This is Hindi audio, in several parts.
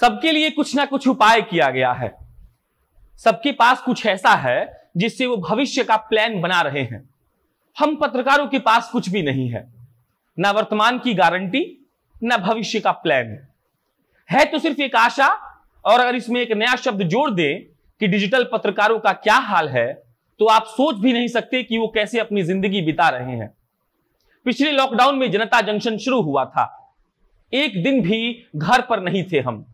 सबके लिए कुछ ना कुछ उपाय किया गया है सबके पास कुछ ऐसा है जिससे वो भविष्य का प्लान बना रहे हैं हम पत्रकारों के पास कुछ भी नहीं है ना वर्तमान की गारंटी ना भविष्य का प्लान है तो सिर्फ एक आशा और अगर इसमें एक नया शब्द जोड़ दें कि डिजिटल पत्रकारों का क्या हाल है तो आप सोच भी नहीं सकते कि वो कैसे अपनी जिंदगी बिता रहे हैं पिछले लॉकडाउन में जनता जंक्शन शुरू हुआ था एक दिन भी घर पर नहीं थे हम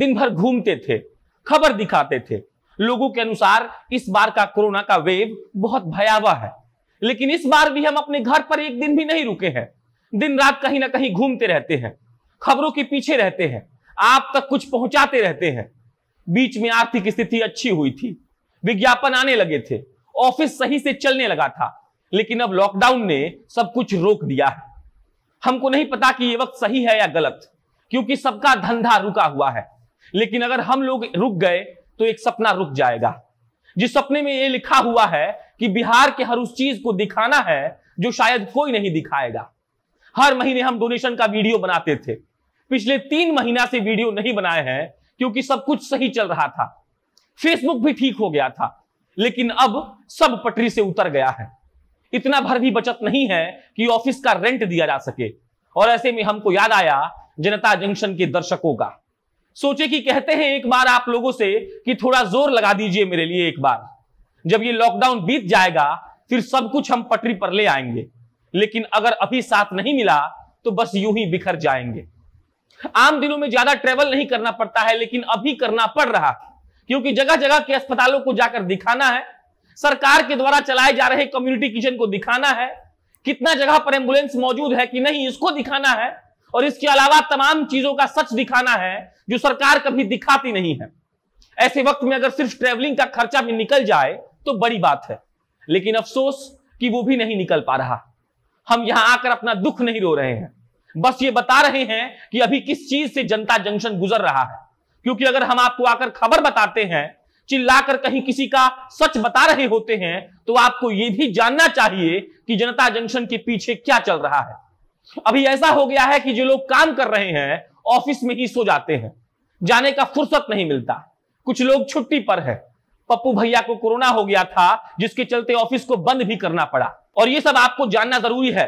दिन भर घूमते थे खबर दिखाते थे लोगों के अनुसार इस बार का कोरोना का वेव बहुत भयावह है लेकिन इस बार भी हम अपने घर पर एक दिन भी नहीं रुके हैं दिन रात कहीं ना कहीं घूमते रहते हैं खबरों के पीछे रहते हैं आप तक कुछ पहुंचाते रहते हैं बीच में आर्थिक स्थिति अच्छी हुई थी विज्ञापन आने लगे थे ऑफिस सही से चलने लगा था लेकिन अब लॉकडाउन ने सब कुछ रोक दिया है हमको नहीं पता कि ये वक्त सही है या गलत क्योंकि सबका धंधा रुका हुआ है लेकिन अगर हम लोग रुक गए तो एक सपना रुक जाएगा जिस सपने में ये लिखा हुआ है कि बिहार के हर उस चीज को दिखाना है जो शायद कोई नहीं दिखाएगा हर महीने हम डोनेशन का वीडियो बनाते थे पिछले तीन महीना से वीडियो नहीं बनाए हैं क्योंकि सब कुछ सही चल रहा था फेसबुक भी ठीक हो गया था लेकिन अब सब पटरी से उतर गया है इतना भर भी बचत नहीं है कि ऑफिस का रेंट दिया जा सके और ऐसे में हमको याद आया जनता जंक्शन के दर्शकों का सोचे कि कहते हैं एक बार आप लोगों से कि थोड़ा जोर लगा दीजिए मेरे लिए एक बार जब ये लॉकडाउन बीत जाएगा फिर सब कुछ हम पटरी पर ले आएंगे लेकिन अगर अभी साथ नहीं मिला तो बस यूं ही बिखर जाएंगे आम दिनों में ज्यादा ट्रेवल नहीं करना पड़ता है लेकिन अभी करना पड़ रहा क्योंकि जगह जगह के अस्पतालों को जाकर दिखाना है सरकार के द्वारा चलाए जा रहे कम्युनिटी किचन को दिखाना है कितना जगह पर एम्बुलेंस मौजूद है कि नहीं इसको दिखाना है और इसके अलावा तमाम चीजों का सच दिखाना है जो सरकार कभी दिखाती नहीं है ऐसे वक्त में अगर सिर्फ ट्रेवलिंग का खर्चा भी निकल जाए तो बड़ी बात है लेकिन अफसोस कि वो भी नहीं निकल पा रहा हम यहां आकर अपना दुख नहीं रो रहे हैं बस ये बता रहे हैं कि अभी किस चीज से जनता जंक्शन गुजर रहा है क्योंकि अगर हम आपको आकर खबर बताते हैं चिल्लाकर कहीं किसी का सच बता रहे होते हैं तो आपको यह भी जानना चाहिए कि जनता जंक्शन के पीछे क्या चल रहा है अभी ऐसा हो गया है कि जो लोग काम कर रहे हैं ऑफिस में ही सो जाते हैं जाने का फुर्सत नहीं मिलता कुछ लोग छुट्टी पर है पप्पू भैया को कोरोना हो गया था जिसके चलते ऑफिस को बंद भी करना पड़ा और ये सब आपको जानना जरूरी है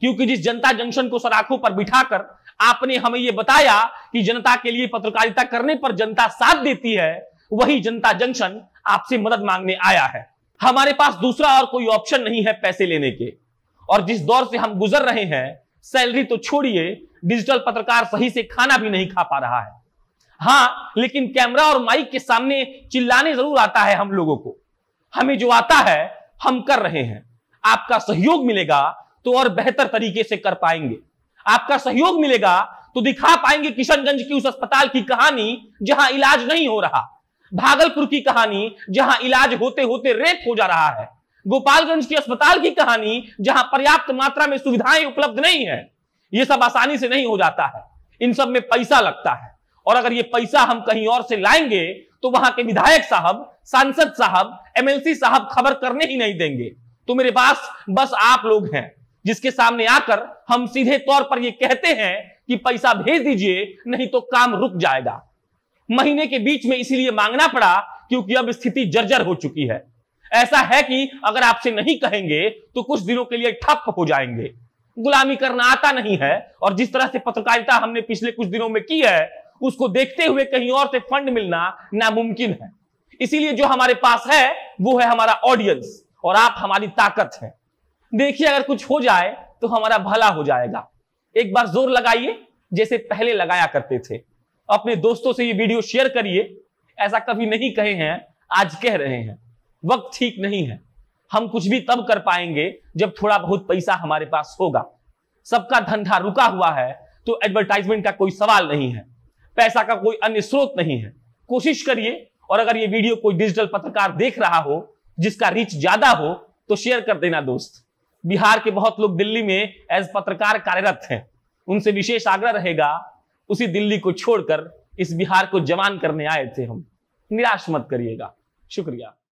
क्योंकि जिस जनता जंक्शन को सराखों पर बिठाकर आपने हमें यह बताया कि जनता के लिए पत्रकारिता करने पर जनता साथ देती है वही जनता जंक्शन आपसे मदद मांगने आया है हमारे पास दूसरा और कोई ऑप्शन नहीं है पैसे लेने के और जिस दौर से हम गुजर रहे हैं सैलरी तो छोड़िए डिजिटल पत्रकार सही से खाना भी नहीं खा पा रहा है हाँ लेकिन कैमरा और माइक के सामने चिल्लाने जरूर आता है हम लोगों को हमें जो आता है हम कर रहे हैं आपका सहयोग मिलेगा तो और बेहतर तरीके से कर पाएंगे आपका सहयोग मिलेगा तो दिखा पाएंगे किशनगंज की उस अस्पताल की कहानी जहां इलाज नहीं हो रहा भागलपुर की कहानी जहां इलाज होते होते रेप हो जा रहा है गोपालगंज के अस्पताल की कहानी जहां पर्याप्त मात्रा में सुविधाएं उपलब्ध नहीं है यह सब आसानी से नहीं हो जाता है इन सब में पैसा लगता है और अगर ये पैसा हम कहीं और से लाएंगे तो वहां के विधायक साहब सांसद साहब एमएलसी साहब खबर करने ही नहीं देंगे तो मेरे पास बस आप लोग हैं जिसके सामने आकर हम सीधे तौर पर यह कहते हैं कि पैसा भेज दीजिए नहीं तो काम रुक जाएगा महीने के बीच में इसलिए मांगना पड़ा क्योंकि अब स्थिति जर्जर हो चुकी है ऐसा है कि अगर आपसे नहीं कहेंगे तो कुछ दिनों के लिए ठप हो जाएंगे गुलामी करना आता नहीं है और जिस तरह से पत्रकारिता हमने पिछले कुछ दिनों में की है उसको देखते हुए कहीं और से फंड मिलना नामुमकिन है इसीलिए जो हमारे पास है वो है हमारा ऑडियंस और आप हमारी ताकत है देखिए अगर कुछ हो जाए तो हमारा भला हो जाएगा एक बार जोर लगाइए जैसे पहले लगाया करते थे अपने दोस्तों से ये वीडियो शेयर करिए ऐसा कभी नहीं कहे हैं आज कह रहे हैं वक्त ठीक नहीं है हम कुछ भी तब कर पाएंगे जब थोड़ा बहुत पैसा हमारे पास होगा सबका धंधा रुका हुआ है तो एडवर्टाइजमेंट का कोई सवाल नहीं है पैसा का कोई अन्य स्रोत नहीं है कोशिश करिए और अगर ये वीडियो कोई डिजिटल पत्रकार देख रहा हो जिसका रीच ज्यादा हो तो शेयर कर देना दोस्त बिहार के बहुत लोग दिल्ली में एज पत्रकार कार्यरत हैं उनसे विशेष आग्रह रहेगा उसी दिल्ली को छोड़कर इस बिहार को जवान करने आए थे हम निराश मत करिएगा शुक्रिया